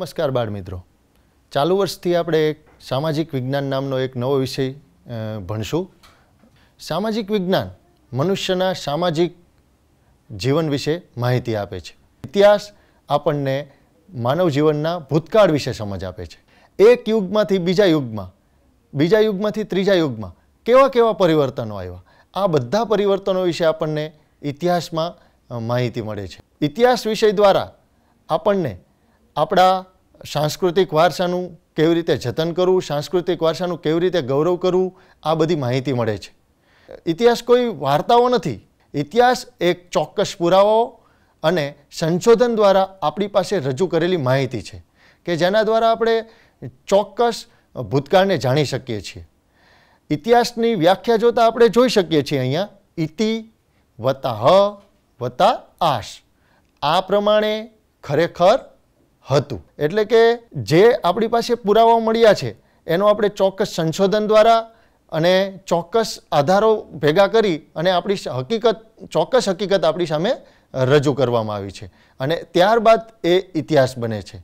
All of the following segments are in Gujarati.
નમસ્કાર બાળ મિત્રો ચાલુ વર્ષથી આપણે એક સામાજિક વિજ્ઞાન નામનો એક નવો વિષય ભણશું સામાજિક વિજ્ઞાન મનુષ્યના સામાજિક જીવન વિશે માહિતી આપે છે ઇતિહાસ આપણને માનવ જીવનના ભૂતકાળ વિશે સમજ આપે છે એક યુગમાંથી બીજા યુગમાં બીજા યુગમાંથી ત્રીજા યુગમાં કેવા કેવા પરિવર્તનો આવ્યા આ બધા પરિવર્તનો વિશે આપણને ઇતિહાસમાં માહિતી મળે છે ઇતિહાસ વિષય દ્વારા આપણને આપણા સાંસ્કૃતિક વારસાનું કેવી રીતે જતન કરવું સાંસ્કૃતિક વારસાનું કેવી રીતે ગૌરવ કરવું આ બધી માહિતી મળે છે ઇતિહાસ કોઈ વાર્તાઓ નથી ઇતિહાસ એક ચોક્કસ પુરાવાઓ અને સંશોધન દ્વારા આપણી પાસે રજૂ કરેલી માહિતી છે કે જેના દ્વારા આપણે ચોક્કસ ભૂતકાળને જાણી શકીએ છીએ ઇતિહાસની વ્યાખ્યા જોતાં આપણે જોઈ શકીએ છીએ અહીંયા ઇતિ વત્તા હ વત્તા આશ આ પ્રમાણે ખરેખર હતું એટલે કે જે આપણી પાસે પુરાવા મળ્યા છે એનો આપણે ચોક્કસ સંશોધન દ્વારા અને ચોક્કસ આધારો ભેગા કરી અને આપણી હકીકત ચોક્કસ હકીકત આપણી સામે રજૂ કરવામાં આવી છે અને ત્યારબાદ એ ઇતિહાસ બને છે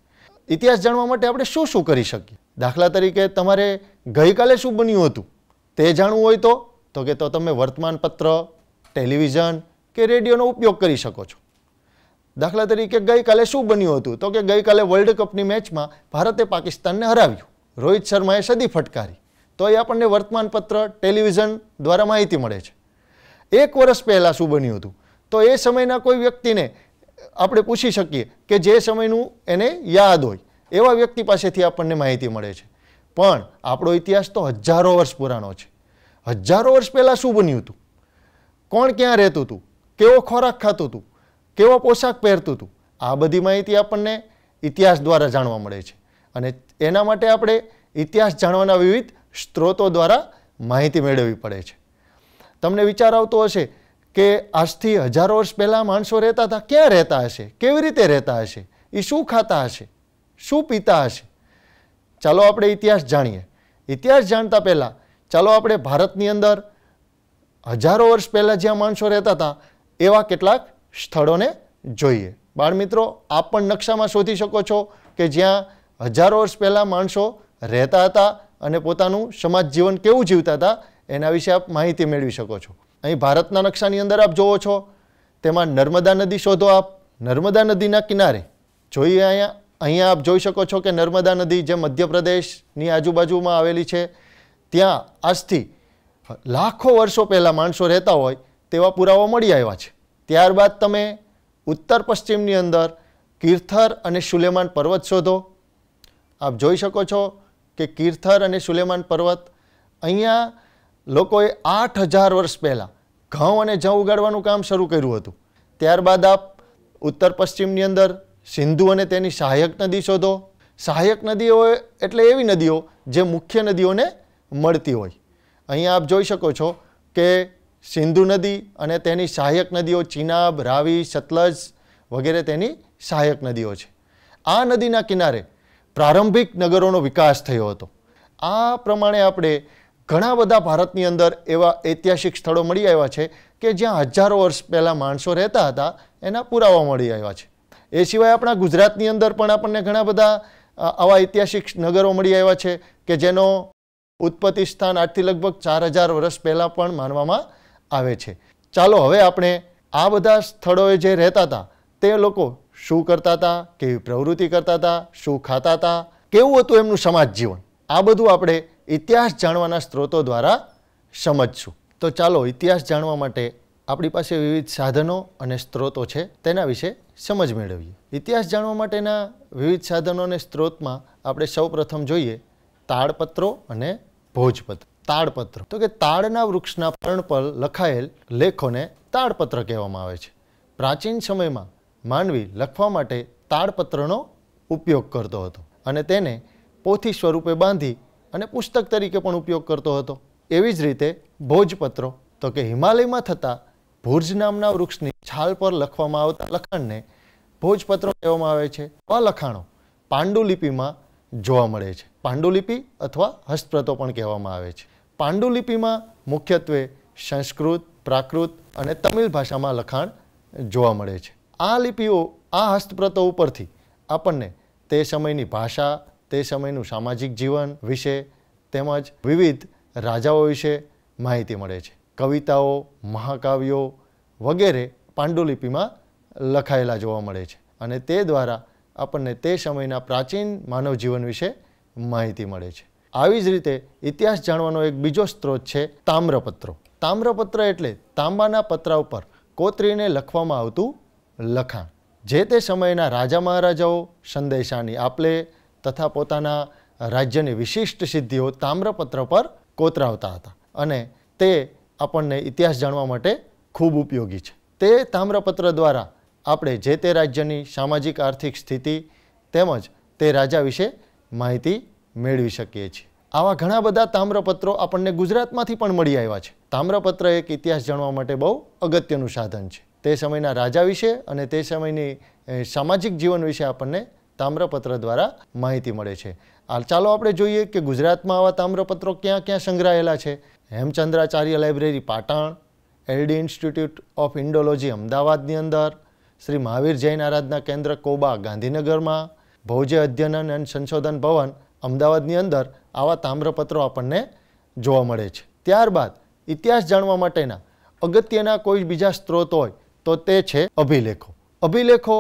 ઇતિહાસ જાણવા માટે આપણે શું શું કરી શકીએ દાખલા તરીકે તમારે ગઈકાલે શું બન્યું હતું તે જાણવું હોય તો તો કે તો તમે વર્તમાનપત્ર ટેલિવિઝન કે રેડિયોનો ઉપયોગ કરી શકો છો દાખલા તરીકે ગઈકાલે શું બન્યું હતું તો કે ગઈકાલે વર્લ્ડ કપની મેચમાં ભારતે પાકિસ્તાનને હરાવ્યું રોહિત શર્માએ સદી ફટકારી તો એ આપણને વર્તમાનપત્ર ટેલિવિઝન દ્વારા માહિતી મળે છે એક વર્ષ પહેલાં શું બન્યું હતું તો એ સમયના કોઈ વ્યક્તિને આપણે પૂછી શકીએ કે જે સમયનું એને યાદ હોય એવા વ્યક્તિ પાસેથી આપણને માહિતી મળે છે પણ આપણો ઇતિહાસ તો હજારો વર્ષ પુરાણો છે હજારો વર્ષ પહેલાં શું બન્યું હતું કોણ ક્યાં રહેતું હતું કેવો ખોરાક ખાતું હતું કેવો પોશાક પહેરતું હતું આ બધી માહિતી આપણને ઇતિહાસ દ્વારા જાણવા મળે છે અને એના માટે આપણે ઇતિહાસ જાણવાના વિવિધ સ્ત્રોતો દ્વારા માહિતી મેળવવી પડે છે તમને વિચાર આવતો હશે કે આજથી હજારો વર્ષ પહેલાં માણસો રહેતા હતા ક્યાં રહેતા હશે કેવી રીતે રહેતા હશે એ શું ખાતા હશે શું પીતા હશે ચાલો આપણે ઇતિહાસ જાણીએ ઇતિહાસ જાણતા પહેલાં ચાલો આપણે ભારતની અંદર હજારો વર્ષ પહેલાં જ્યાં માણસો રહેતા હતા એવા કેટલાક સ્થળોને જોઈએ બાળમિત્રો આપ પણ નકશામાં શોધી શકો છો કે જ્યાં હજારો વર્ષ પહેલાં માણસો રહેતા હતા અને પોતાનું સમાજ જીવન કેવું જીવતા હતા એના વિશે આપ માહિતી મેળવી શકો છો અહીં ભારતના નકશાની અંદર આપ જોવો છો તેમાં નર્મદા નદી શોધો આપ નર્મદા નદીના કિનારે જોઈએ અહીંયા અહીંયા આપ જોઈ શકો છો કે નર્મદા નદી જે મધ્યપ્રદેશની આજુબાજુમાં આવેલી છે ત્યાં આજથી લાખો વર્ષો પહેલાં માણસો રહેતા હોય તેવા પુરાવા મળી આવ્યા છે ત્યારબાદ તમે ઉત્તર પશ્ચિમની અંદર કીર્થર અને સુલેમાન પર્વત શોધો આપ જોઈ શકો છો કે કીર્થર અને સુલેમાન પર્વત અહીંયા લોકોએ આઠ હજાર વર્ષ પહેલાં ઘઉં અને જવ ઉગાડવાનું કામ શરૂ કર્યું હતું ત્યારબાદ આપ ઉત્તર પશ્ચિમની અંદર સિંધુ અને તેની સહાયક નદી શોધો સહાયક નદીઓ એટલે એવી નદીઓ જે મુખ્ય નદીઓને મળતી હોય અહીંયા આપ જોઈ શકો છો કે સિંધુ નદી અને તેની સહાયક નદીઓ ચિનાબ રાવી સતલજ વગેરે તેની સહાયક નદીઓ છે આ નદીના કિનારે પ્રારંભિક નગરોનો વિકાસ થયો હતો આ પ્રમાણે આપણે ઘણા બધા ભારતની અંદર એવા ઐતિહાસિક સ્થળો મળી આવ્યા છે કે જ્યાં હજારો વર્ષ પહેલાં માણસો રહેતા હતા એના પુરાવા મળી આવ્યા છે એ સિવાય આપણા ગુજરાતની અંદર પણ આપણને ઘણા બધા આવા ઐતિહાસિક નગરો મળી આવ્યા છે કે જેનો ઉત્પત્તિ સ્થાન આજથી લગભગ ચાર હજાર વર્ષ પહેલાં પણ માનવામાં આવે છે ચાલો હવે આપણે આ બધા સ્થળોએ જે રહેતા હતા તે લોકો શું કરતા હતા કેવી પ્રવૃત્તિ કરતા હતા શું ખાતા હતા કેવું હતું એમનું સમાજ જીવન આ બધું આપણે ઇતિહાસ જાણવાના સ્ત્રોતો દ્વારા સમજશું તો ચાલો ઇતિહાસ જાણવા માટે આપણી પાસે વિવિધ સાધનો અને સ્ત્રોતો છે તેના વિશે સમજ મેળવીએ ઇતિહાસ જાણવા માટેના વિવિધ સાધનો અને સ્ત્રોતમાં આપણે સૌપ્રથમ જોઈએ તાળપત્રો અને ભોજપત્ર તાડપત્ર તો કે તાડના વૃક્ષના પર્ણ પર લખાયેલ લેખોને તાડપત્ર કહેવામાં આવે છે પ્રાચીન સમયમાં માનવી લખવા માટે તાડપત્રનો ઉપયોગ કરતો હતો અને તેને પોથી સ્વરૂપે બાંધી અને પુસ્તક તરીકે પણ ઉપયોગ કરતો હતો એવી જ રીતે ભોજપત્રો તો કે હિમાલયમાં થતા ભુર્જ નામના વૃક્ષની છાલ પર લખવામાં આવતા લખાણને ભોજપત્રો કહેવામાં આવે છે આ લખાણો પાંડુલિપિમાં જોવા મળે છે પાંડુલિપિ અથવા હસ્તપ્રતો પણ કહેવામાં આવે છે પાંડુલિપિમાં મુખ્યત્વે સંસ્કૃત પ્રાકૃત અને તમિલ ભાષામાં લખાણ જોવા મળે છે આ લિપિઓ આ હસ્તપ્રતો ઉપરથી આપણને તે સમયની ભાષા તે સમયનું સામાજિક જીવન વિશે તેમજ વિવિધ રાજાઓ વિશે માહિતી મળે છે કવિતાઓ મહાકાવ્યો વગેરે પાંડુલિપિમાં લખાયેલા જોવા મળે છે અને તે દ્વારા આપણને તે સમયના પ્રાચીન માનવ જીવન વિશે માહિતી મળે છે આવી જ રીતે ઇતિહાસ જાણવાનો એક બીજો સ્ત્રોત છે તામ્રપત્રો તામ્રપત્ર એટલે તાંબાના પતરા ઉપર કોતરીને લખવામાં આવતું લખાણ જે તે સમયના રાજા મહારાજાઓ સંદેશાની આપલે તથા પોતાના રાજ્યની વિશિષ્ટ સિદ્ધિઓ તામ્રપત્ર પર કોતરાવતા હતા અને તે આપણને ઇતિહાસ જાણવા માટે ખૂબ ઉપયોગી છે તે તામ્રપત્ર દ્વારા આપણે જે તે રાજ્યની સામાજિક આર્થિક સ્થિતિ તેમજ તે રાજા વિશે માહિતી મેળવી શકીએ છીએ આવા ઘણા બધા તામ્રપત્રો આપણને ગુજરાતમાંથી પણ મળી આવ્યા છે તામ્રપત્ર એક ઇતિહાસ જાણવા માટે બહુ અગત્યનું સાધન છે તે સમયના રાજા વિશે અને તે સમયની સામાજિક જીવન વિશે આપણને તામ્રપત્ર દ્વારા માહિતી મળે છે ચાલો આપણે જોઈએ કે ગુજરાતમાં આવા તામ્રપત્રો ક્યાં ક્યાં સંગ્રહાયેલા છે Hemchandracharya library Patan LD institute of Indology અમદાવાદની અંદર શ્રી મહાવીર જૈન આરાધના કેન્દ્ર કોબા ગાંધીનગરમાં ભૌજ્ય અધ્યયન અને સંશોધન ભવન અમદાવાદની અંદર આવા તામ્રપત્રો આપણને જોવા મળે છે ત્યારબાદ ઇતિહાસ જાણવા માટેના અગત્યના કોઈ બીજા સ્ત્રોત હોય તો તે છે અભિલેખો અભિલેખો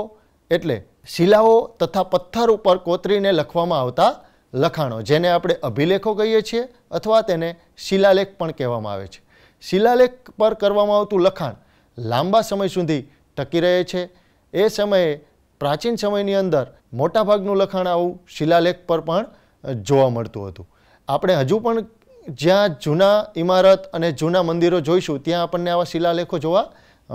એટલે શિલાઓ તથા પથ્થર ઉપર કોતરીને લખવામાં આવતા લખાણો જેને આપણે અભિલેખો કહીએ છીએ અથવા તેને શિલાલેખ પણ કહેવામાં આવે છે શિલાલેખ પર કરવામાં આવતું લખાણ લાંબા સમય સુધી ટકી રહે છે એ સમયે પ્રાચીન સમયની અંદર મોટાભાગનું લખાણ આવું શિલાલેખ પર પણ જોવા મળતું હતું આપણે હજુ પણ જ્યાં જૂના ઇમારત અને જૂના મંદિરો જોઈશું ત્યાં આપણને આવા શિલાલેખો જોવા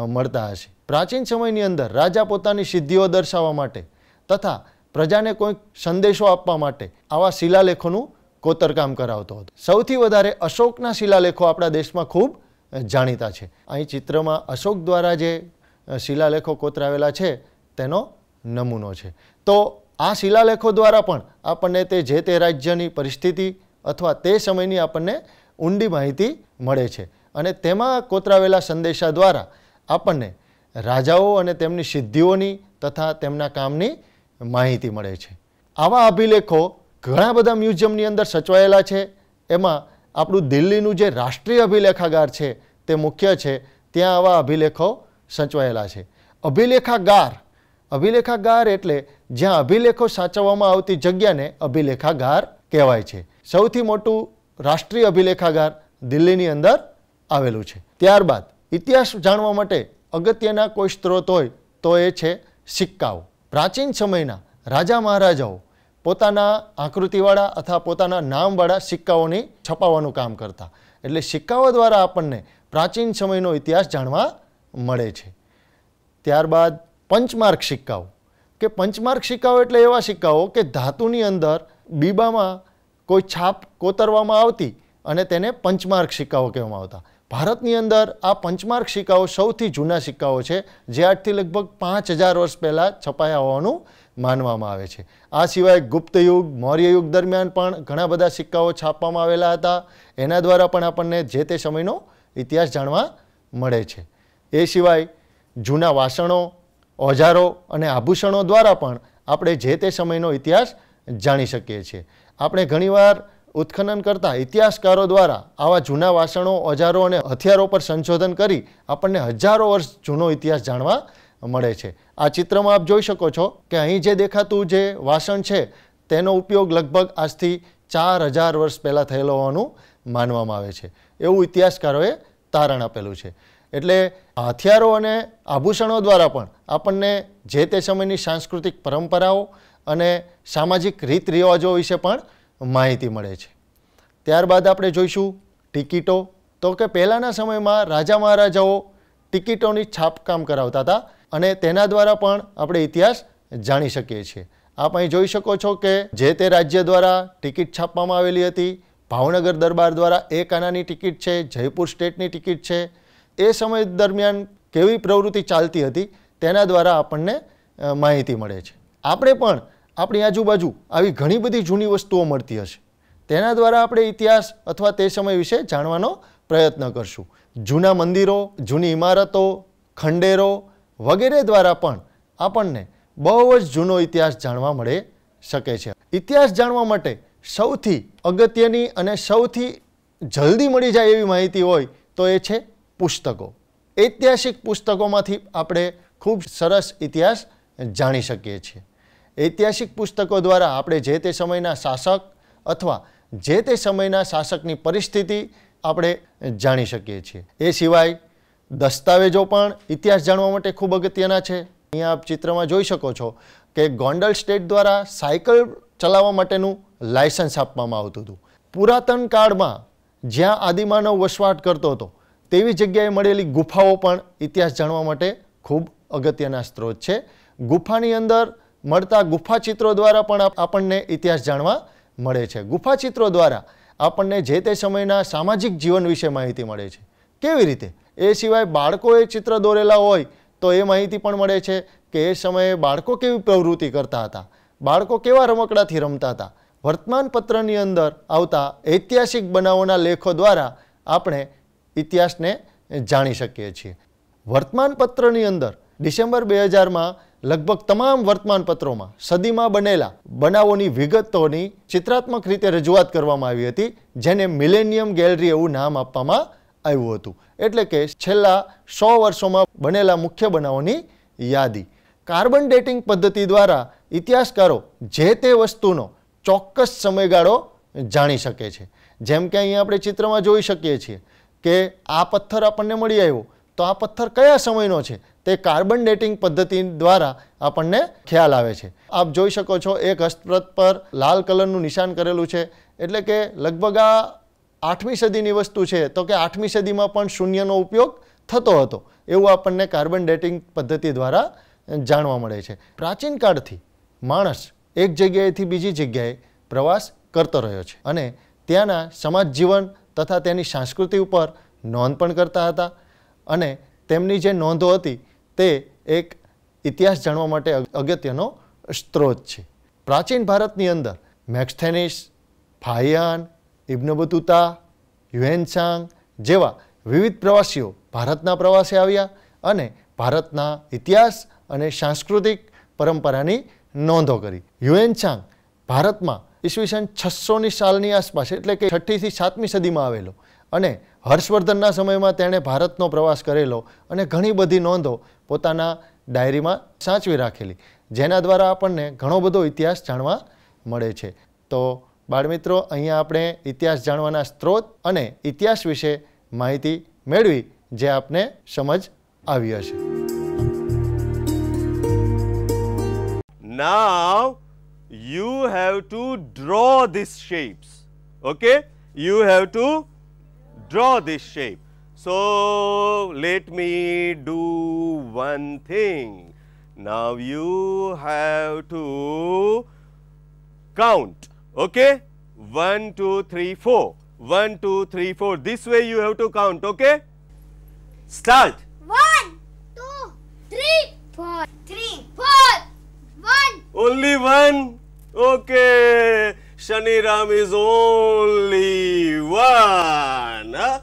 મળતા હશે પ્રાચીન સમયની અંદર રાજા પોતાની સિદ્ધિઓ દર્શાવવા માટે તથા પ્રજાને કોઈક સંદેશો આપવા માટે આવા શિલાલેખોનું કોતરકામ કરાવતો હતો સૌથી વધારે અશોકના શિલાલેખો આપણા દેશમાં ખૂબ જાણીતા છે અહીં ચિત્રમાં અશોક દ્વારા જે શિલાલેખો કોતરાવેલા છે તેનો નમૂનો છે તો આ શિલાલેખો દ્વારા પણ આપણને તે જે તે રાજ્યની પરિસ્થિતિ અથવા તે સમયની આપણને ઊંડી માહિતી મળે છે અને તેમાં કોતરાવેલા સંદેશા દ્વારા આપણને રાજાઓ અને તેમની સિદ્ધિઓની તથા તેમના કામની માહિતી મળે છે આવા અભિલેખો ઘણા બધા મ્યુઝિયમની અંદર સચવાયેલા છે એમાં આપણું દિલ્હીનું જે રાષ્ટ્રીય અભિલેખાગાર છે તે મુખ્ય છે ત્યાં આવા અભિલેખો સચવાયેલા છે અભિલેખાગાર અભિલેખાગાર એટલે જ્યાં અભિલેખો સાચવવામાં આવતી જગ્યાને અભિલેખાગાર કહેવાય છે સૌથી મોટું રાષ્ટ્રીય અભિલેખાગાર દિલ્હીની અંદર આવેલું છે ત્યારબાદ ઇતિહાસ જાણવા માટે અગત્યના કોઈ સ્ત્રોત હોય તો એ છે સિક્કાઓ પ્રાચીન સમયના રાજા મહારાજાઓ પોતાના આકૃતિવાળા અથવા પોતાના નામવાળા સિક્કાઓની છપાવવાનું કામ કરતા એટલે સિક્કાઓ દ્વારા આપણને પ્રાચીન સમયનો ઇતિહાસ જાણવા મળે છે ત્યારબાદ પંચમાર્ક સિક્કાઓ કે પંચમાર્ક સિક્કાઓ એટલે એવા સિક્કાઓ કે ધાતુની અંદર બીબામાં કોઈ છાપ કોતરવામાં આવતી અને તેને પંચમાર્ક સિક્કાઓ કહેવામાં આવતા ભારતની અંદર આ પંચમાર્ક સિક્કાઓ સૌથી જૂના સિક્કાઓ છે જે આજથી લગભગ પાંચ હજાર વર્ષ પહેલાં છપાયા હોવાનું માનવામાં આવે છે આ સિવાય ગુપ્ત યુગ મૌર્ય યુગ દરમિયાન પણ ઘણા બધા સિક્કાઓ છાપવામાં આવેલા હતા એના દ્વારા પણ આપણને જે તે સમયનો ઇતિહાસ જાણવા મળે છે એ સિવાય જૂના વાસણો ઓજારો અને આભૂષણો દ્વારા પણ આપણે જે તે સમયનો ઇતિહાસ જાણી શકીએ છીએ આપણે ઘણીવાર ઉત્ખનન કરતા ઇતિહાસકારો દ્વારા આવા જૂના વાસણો ઓજારો અને હથિયારો પર સંશોધન કરી આપણને હજારો વર્ષ જૂનો ઇતિહાસ જાણવા મળે છે આ ચિત્રમાં આપ જોઈ શકો છો કે અહીં જે દેખાતું જે વાસણ છે તેનો ઉપયોગ લગભગ આજથી ચાર હજાર વર્ષ પહેલાં થયેલો હોવાનું માનવામાં આવે છે એવું ઇતિહાસકારોએ તારણ આપેલું છે એટલે હથિયારો અને આભૂષણો દ્વારા પણ આપણને જે તે સમયની સાંસ્કૃતિક પરંપરાઓ અને સામાજિક રીત રિવાજો વિશે પણ માહિતી મળે છે ત્યારબાદ આપણે જોઈશું ટિકિટો તો કે પહેલાંના સમયમાં રાજા મહારાજાઓ ટિકિટોની છાપકામ કરાવતા હતા અને તેના દ્વારા પણ આપણે ઇતિહાસ જાણી શકીએ છીએ આપ અહીં જોઈ શકો છો કે જે તે રાજ્ય દ્વારા ટિકિટ છાપવામાં આવેલી હતી ભાવનગર દરબાર દ્વારા એક આનાની ટિકિટ છે જયપુર સ્ટેટની ટિકિટ છે એ સમય દરમિયાન કેવી પ્રવૃત્તિ ચાલતી હતી તેના દ્વારા આપણને માહિતી મળે છે આપણે પણ આપણી આજુબાજુ આવી ઘણી બધી જૂની વસ્તુઓ મળતી હશે તેના દ્વારા આપણે ઇતિહાસ અથવા તે સમય વિશે જાણવાનો પ્રયત્ન કરશું જૂના મંદિરો જૂની ઇમારતો ખંડેરો વગેરે દ્વારા પણ આપણને બહુ જ જૂનો ઇતિહાસ જાણવા મળે શકે છે ઇતિહાસ જાણવા માટે સૌથી અગત્યની અને સૌથી જલ્દી મળી જાય એવી માહિતી હોય તો એ છે પુસ્તકો ઐતિહાસિક પુસ્તકોમાંથી આપણે ખૂબ સરસ ઇતિહાસ જાણી શકીએ છીએ ઐતિહાસિક પુસ્તકો દ્વારા આપણે જે તે સમયના શાસક અથવા જે તે સમયના શાસકની પરિસ્થિતિ આપણે જાણી શકીએ છીએ એ સિવાય દસ્તાવેજો પણ ઇતિહાસ જાણવા માટે ખૂબ અગત્યના છે અહીંયા આપ ચિત્રમાં જોઈ શકો છો કે ગોંડલ સ્ટેટ દ્વારા સાયકલ ચલાવવા માટેનું લાયસન્સ આપવામાં આવતું હતું પુરાતન કાળમાં જ્યાં આદિમાનવ વસવાટ કરતો હતો તેવી જગ્યાએ મળેલી ગુફાઓ પણ ઇતિહાસ જાણવા માટે ખૂબ અગત્યના સ્ત્રોત છે ગુફાની અંદર મળતા ગુફા ચિત્રો દ્વારા પણ આપણને ઇતિહાસ જાણવા મળે છે ગુફા ચિત્રો દ્વારા આપણને જે તે સમયના સામાજિક જીવન વિશે માહિતી મળે છે કેવી રીતે એ સિવાય બાળકોએ ચિત્ર દોરેલા હોય તો એ માહિતી પણ મળે છે કે એ સમયે બાળકો કેવી પ્રવૃત્તિ કરતા હતા બાળકો કેવા રમકડાથી રમતા હતા વર્તમાનપત્રની અંદર આવતા ઐતિહાસિક બનાવોના લેખો દ્વારા આપણે ઇતિહાસને જાણી શકીએ છીએ વર્તમાનપત્રની અંદર ડિસેમ્બર બે હજારમાં લગભગ તમામ વર્તમાનપત્રોમાં સદીમાં બનેલા બનાવોની વિગતોની ચિત્રાત્મક રીતે રજૂઆત કરવામાં આવી હતી જેને મિલેનિયમ ગેલેરી એવું નામ આપવામાં આવ્યું હતું એટલે કે છેલ્લા સો વર્ષોમાં બનેલા મુખ્ય બનાવોની યાદી કાર્બન ડેટિંગ પદ્ધતિ દ્વારા ઇતિહાસકારો જે તે વસ્તુનો ચોક્કસ સમયગાળો જાણી શકે છે જેમ કે અહીં આપણે ચિત્રમાં જોઈ શકીએ છીએ કે આ પથ્થર આપણને મળી આવ્યો તો આ પથ્થર કયા સમયનો છે તે કાર્બન ડેટિંગ પદ્ધતિ દ્વારા આપણને ખ્યાલ આવે છે આપ જોઈ શકો છો એક હસ્તપ્રત પર લાલ કલરનું નિશાન કરેલું છે એટલે કે લગભગ આ આઠમી સદીની વસ્તુ છે તો કે આઠમી સદીમાં પણ શૂન્યનો ઉપયોગ થતો હતો એવું આપણને કાર્બન ડેટિંગ પદ્ધતિ દ્વારા જાણવા મળે છે પ્રાચીન કાળથી માણસ એક જગ્યાએથી બીજી જગ્યાએ પ્રવાસ કરતો રહ્યો છે અને ત્યાંના સમાજ જીવન તથા તેની સંસ્કૃતિ ઉપર નોંધ પણ કરતા હતા અને તેમની જે નોંધો હતી તે એક ઇતિહાસ જાણવા માટે અગત્યનો સ્ત્રોત છે પ્રાચીન ભારતની અંદર મેક્સ્થેનિસ ફાયાન ઇબ્ન બતુતા યુએનસાંગ જેવા વિવિધ પ્રવાસીઓ ભારતના પ્રવાસે આવ્યા અને ભારતના ઇતિહાસ અને સાંસ્કૃતિક પરંપરાની નોંધો કરી યુએનસાંગ ભારતમાં ઈસવીસન છસોની સાલની આસપાસ એટલે કે છઠ્ઠીથી સાતમી સદીમાં આવેલો અને હર્ષવર્ધનના સમયમાં તેણે ભારતનો પ્રવાસ કરેલો અને ઘણી બધી નોંધો પોતાના ડાયરીમાં સાચવી રાખેલી જેના દ્વારા આપણને ઘણો બધો ઇતિહાસ જાણવા મળે છે તો બાળમિત્રો અહીંયા આપણે ઇતિહાસ જાણવાના સ્ત્રોત અને ઇતિહાસ વિશે માહિતી મેળવી જે આપને સમજ આવી હશે Now you have to draw these shapes, okay? You have to draw this shape. So, let me do one thing. Now, you have to count, okay? 1, 2, 3, 4. 1, 2, 3, 4. This way you have to count, okay? Start. 1, 2, 3, 4. 3, 4. 1. Only 1. Okay, Shani Ram is only one. Huh?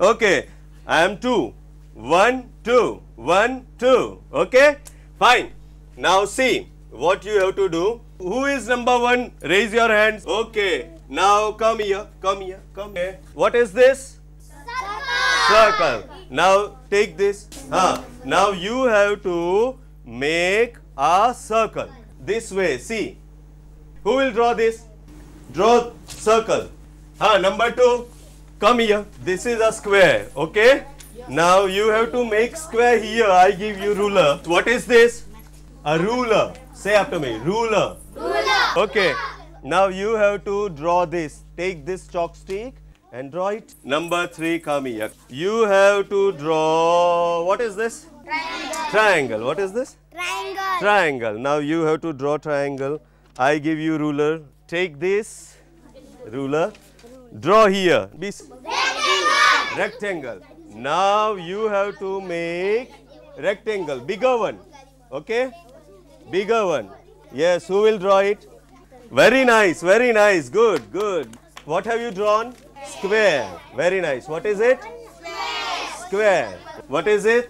Okay, I am two. One, two, one, two. Okay, fine. Now see what you have to do. Who is number one? Raise your hands. Okay, now come here, come here, come here. What is this? Circle. Circle. Now take this. Huh. Now you have to make a circle. This way, see who will draw this? Draw circle. Huh, number two, come here. This is a square, okay? Now you have to make square here. I give you ruler. What is this? A ruler. Say after me, ruler. Ruler. Okay. Now you have to draw this. Take this chalk stick and draw it. Number three, come here. You have to draw, what is this? Triangle. Triangle. What is this? Triangle. Triangle. Now you have to draw triangle. I give you ruler. Take this ruler. Draw here. rectangle. rectangle. Now you have to make rectangle, bigger one. Okay, bigger one. Yes. Who will draw it? Very nice. Very nice. Good. Good. What have you drawn? Square. Very nice. What is it? Square. Square. What is it?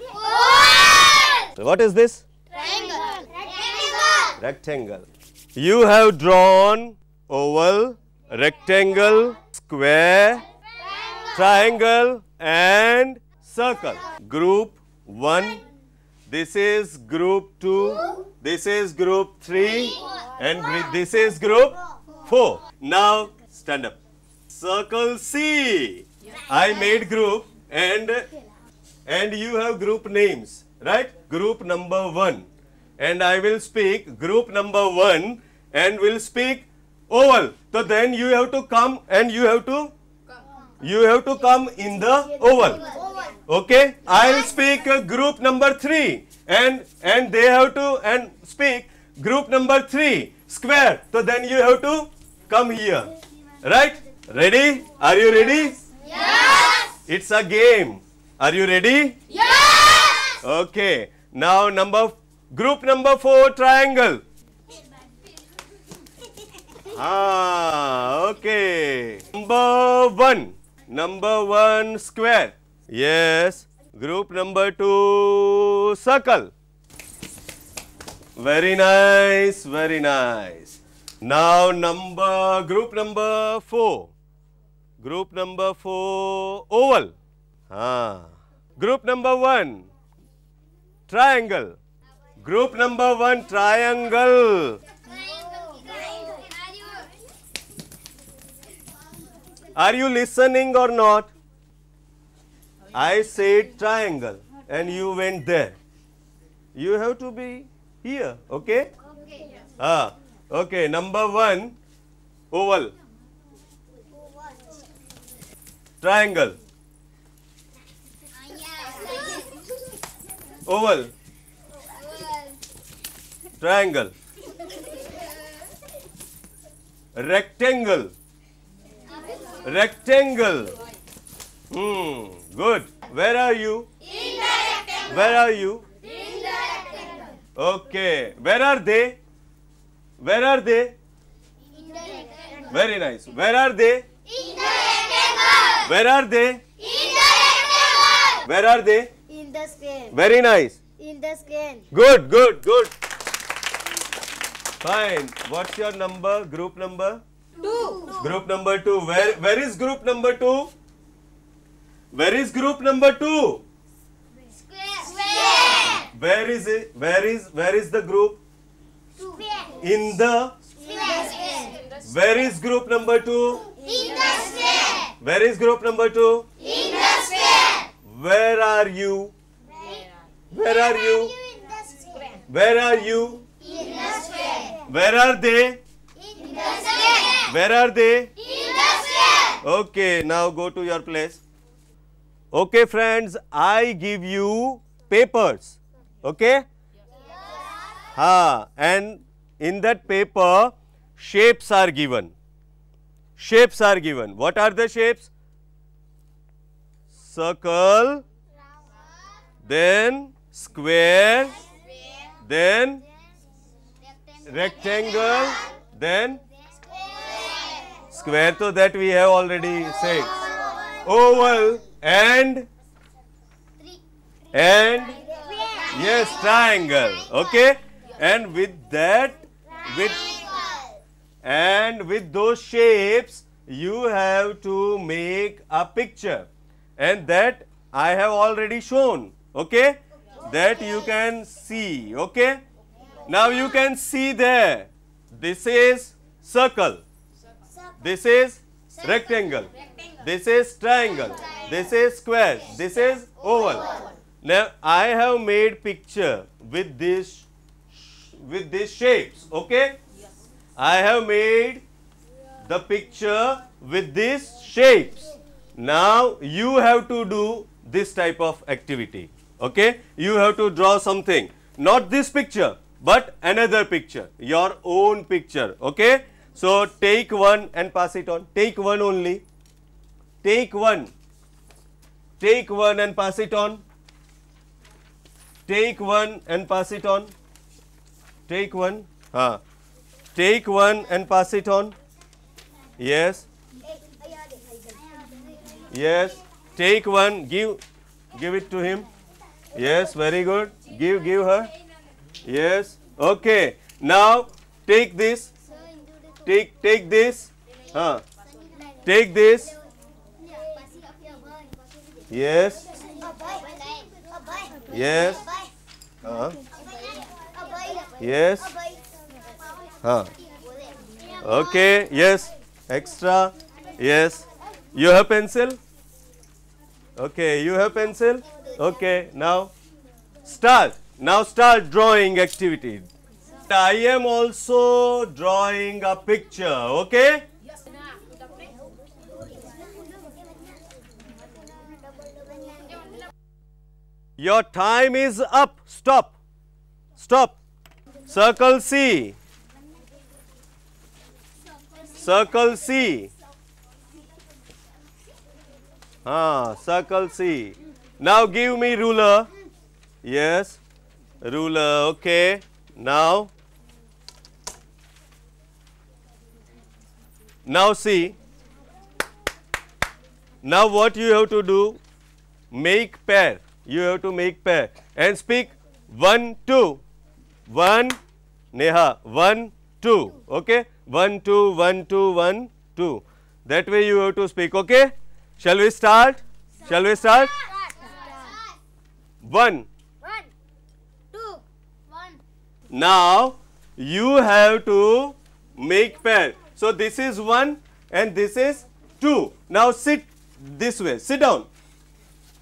What is this? Triangle. Rectangle. Rectangle. You have drawn oval, rectangle, square, triangle and circle. Group 1, this is group 2, this is group 3 and this is group 4. Now stand up. Circle C. I made group and and you have group names, right? Group number 1 and I will speak group number 1 and will speak oval. So, then you have to come and you have to you have to come in the oval. Okay, I will speak group number 3 and and they have to and speak group number 3 square. So, then you have to come here. Right? Ready? Are you ready? Yes. It's a game. Are you ready? Yes. Okay. Now number group number four triangle हाँ okay number one number one square yes group number two circle very nice very nice now number group number four group number four oval हा group number one triangle Group number one, triangle. Are you listening or not? I said triangle and you went there. You have to be here, okay? Okay. Ah, okay, number one, oval. Triangle. Ah, oval. Triangle rectangle rectangle hmm good where are you where are you okay where are they where are they very nice where are they where are they where are they very nice in the screen good good good Fine. What's your number? Group number? Two. Group number two. Where where is group number two? Where is group number two? Square. Square. Where is it? Where is where is the group? Square. In the square. Where is group number two? In the square. Where is group number two? In the square. Where are you? Where, where are you? Where are you? Where are they? Industrial. Where are they? Industrial. Okay, now go to your place. Okay, friends, I give you papers. Okay? Ha, and in that paper, shapes are given. Shapes are given. What are the shapes? Circle, then square, then rectangle, then square. So that we have already said. Oval and and yes, triangle. Okay, and with that, with and with those shapes, you have to make a picture, and that I have already shown. Okay, that you can see. Okay. Now you can see there, this is circle, this is rectangle, this is triangle, this is square, this is oval. Now I have made picture with this, with these shapes, okay? I have made the picture with these shapes. Now you have to do this type of activity, okay? You have to draw something, not this picture, but another picture, your own picture, okay. So, take one and pass it on, take one only, take one, take one and pass it on, take one and pass it on, take one, huh. take one and pass it on, yes, yes, take one, give, give it to him, yes, very good, give, give her. Yes. Okay. Now take this. Take take this. Huh. Take this. Yes. Yes. -huh. Yes. Huh. Okay. Yes. Extra. Yes. You have pencil? Okay. You have pencil? Okay. Now start. Now start drawing activity. I am also drawing a picture, okay? Your time is up. Stop. Stop. Circle C. Circle C. Ah, circle C. Now give me ruler. Yes. ruler okay now now see now what you have to do make pair you have to make pair and speak 1 2 1 neha 1 2 okay 1 2 1 2 1 2 that way you have to speak okay shall we start shall we start 1 Now, you have to make pair. So, this is 1 and this is 2. Now, sit this way. Sit down.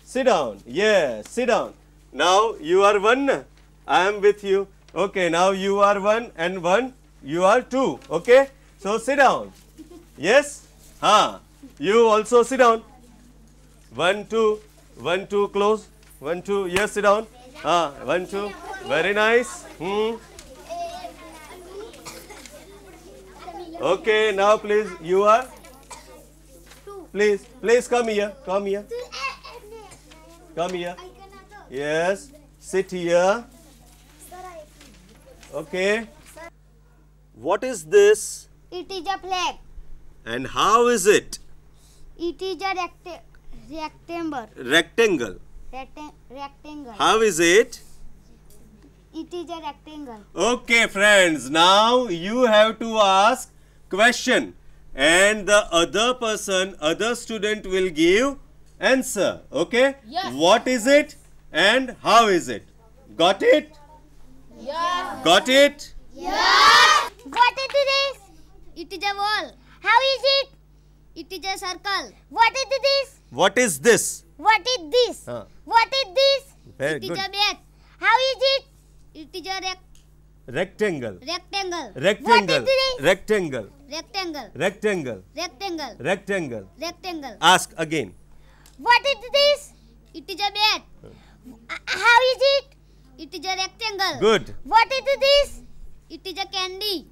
Sit down. Yeah, sit down. Now, you are 1. I am with you. Okay, now you are 1 and 1. You are 2. Okay. So, sit down. Yes? Huh. You also sit down. 1, 2. 1, 2, close. 1, 2. Yes, sit down. Ah, one, two. Very nice. Hmm. Okay, now please, you are. Please, please come here. Come here. Come here. Yes. Sit here. Okay. What is this? It is a flag. And how is it? It is a rectangle. Rectangle rectangle. How is it? It is a rectangle. Okay, friends. Now you have to ask question and the other person, other student will give answer. Okay? Yes. What is it and how is it? Got it? Yes. Got it? Yes. What it is this? It is a wall. How is it? It is a circle. What is this? What is this? What is this? Huh. What is this? Very it good. is a bed. How is it? It is a rec rectangle. Rectangle. Rectangle. Rectangle. Rectangle. Rectangle. Rectangle. Rectangle. Rectangle. Ask again. What is this? It is a bat. How is it? It is a rectangle. Good. What is this? It is a candy.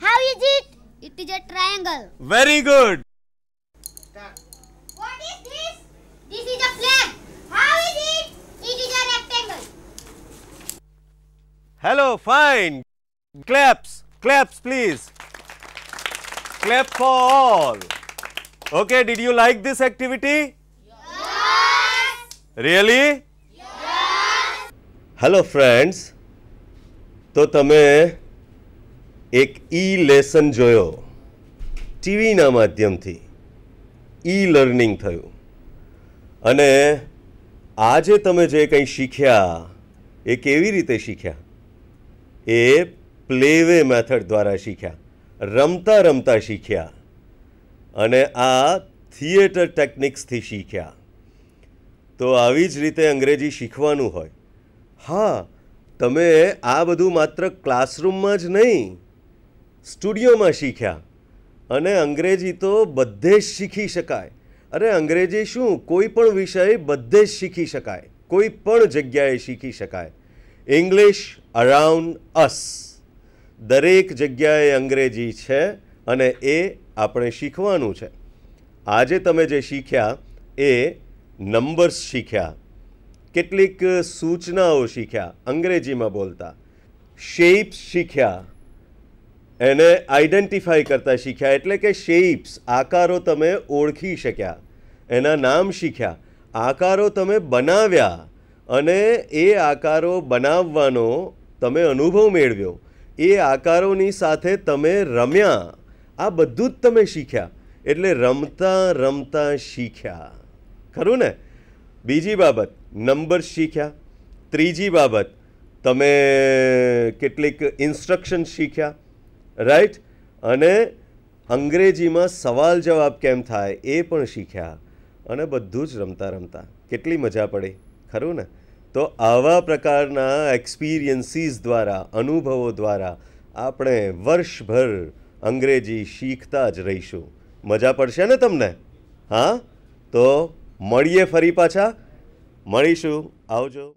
How is it? It is a triangle. Very good. What is this? This is a plane. How is it? It is a rectangle. Hello, fine. Claps, claps please. Clap for all. Okay, did you like this activity? Yes. Really? Yes. Hello friends. તો તમે એક ઈ લેસન જોયો ટીવીના માધ્યમથી ઈ લર્નિંગ થયું અને આજે તમે જે કંઈ શીખ્યા એ કેવી રીતે શીખ્યા એ પ્લે વે મેથડ દ્વારા શીખ્યા રમતા રમતા શીખ્યા અને આ થિયેટર ટેકનિક્સથી શીખ્યા તો આવી જ રીતે અંગ્રેજી શીખવાનું હોય હા તમે આ બધું માત્ર ક્લાસરૂમમાં જ નહીં સ્ટુડિયોમાં શીખ્યા અને અંગ્રેજી તો બધે જ શીખી શકાય અરે અંગ્રેજી શું કોઈ પણ વિષય બધે જ શીખી શકાય કોઈ પણ જગ્યાએ શીખી શકાય ઇંગ્લિશ અરાઉન્ડ અસ દરેક જગ્યાએ અંગ્રેજી છે અને એ આપણે શીખવાનું છે આજે તમે જે શીખ્યા એ નંબર્સ શીખ્યા કેટલીક સૂચનાઓ શીખ્યા અંગ્રેજીમાં બોલતા શેપ્સ શીખ્યા એને આઈડેન્ટિફાઈ કરતા શીખ્યા એટલે કે શેપ્સ આકારો તમે ઓળખી શક્યા એના નામ શીખ્યા આકારો તમે બનાવ્યા અને એ આકારો બનાવવાનો તમે અનુભવ મેળવ્યો એ આકારોની સાથે તમે રમ્યા આ બધું જ તમે શીખ્યા એટલે રમતા રમતા શીખ્યા ખરું ને બીજી બાબત નંબર શીખ્યા ત્રીજી બાબત તમે કેટલીક ઇન્સ્ટ્રક્શન શીખ્યા રાઈટ અને અંગ્રેજીમાં સવાલ જવાબ કેમ થાય એ પણ શીખ્યા અને બધું જ રમતા રમતા કેટલી મજા પડી ખરું ને તો આવા પ્રકારના એક્સપિરિયન્સીસ દ્વારા અનુભવો દ્વારા આપણે વર્ષભર અંગ્રેજી શીખતા જ રહીશું મજા પડશે ને તમને હા તો મળીએ ફરી પાછા મળીશું આવજો